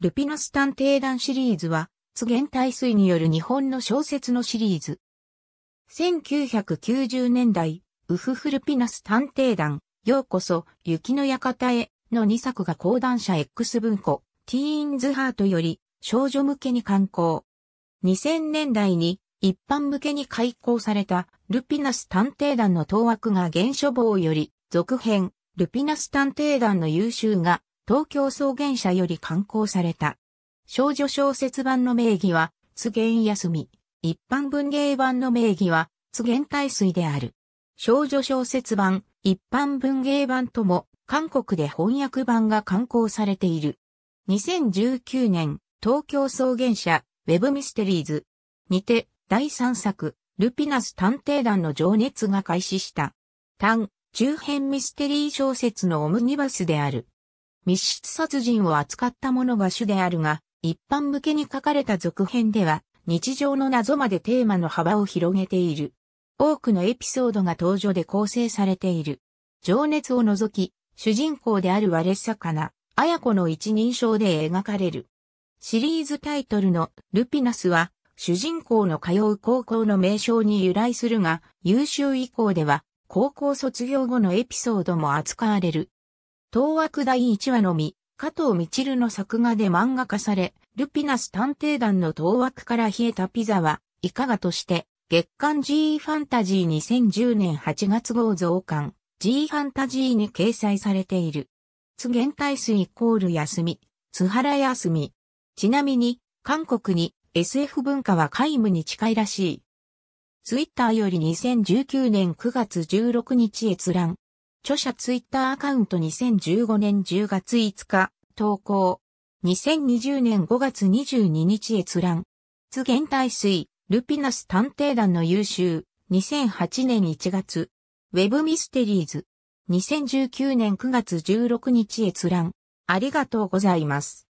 ルピナス探偵団シリーズは、津元大水による日本の小説のシリーズ。1990年代、ウフフルピナス探偵団、ようこそ、雪の館へ、の2作が講談社 X 文庫、ティーンズハートより、少女向けに刊行。2000年代に、一般向けに開講された、ルピナス探偵団の当枠が原書房より、続編、ルピナス探偵団の優秀が、東京草原社より刊行された。少女小説版の名義は、津元休み。一般文芸版の名義は、津元大水である。少女小説版、一般文芸版とも、韓国で翻訳版が刊行されている。2019年、東京草原社、ウェブミステリーズにて、第3作、ルピナス探偵団の情熱が開始した。単、中編ミステリー小説のオムニバスである。密室殺人を扱ったものが主であるが、一般向けに書かれた続編では、日常の謎までテーマの幅を広げている。多くのエピソードが登場で構成されている。情熱を除き、主人公であるワレッサカナ、アヤコの一人称で描かれる。シリーズタイトルのルピナスは、主人公の通う高校の名称に由来するが、優秀以降では、高校卒業後のエピソードも扱われる。東枠第1話のみ、加藤みちるの作画で漫画化され、ルピナス探偵団の東枠から冷えたピザは、いかがとして、月刊 G ファンタジー2010年8月号増刊、G ファンタジーに掲載されている。津元体水イコール休み、津原休み。ちなみに、韓国に SF 文化は皆無に近いらしい。ツイッターより2019年9月16日閲覧。著者ツイッターアカウント2015年10月5日、投稿。2020年5月22日閲覧。津源大水、ルピナス探偵団の優秀。2008年1月。ウェブミステリーズ。2019年9月16日閲覧。ありがとうございます。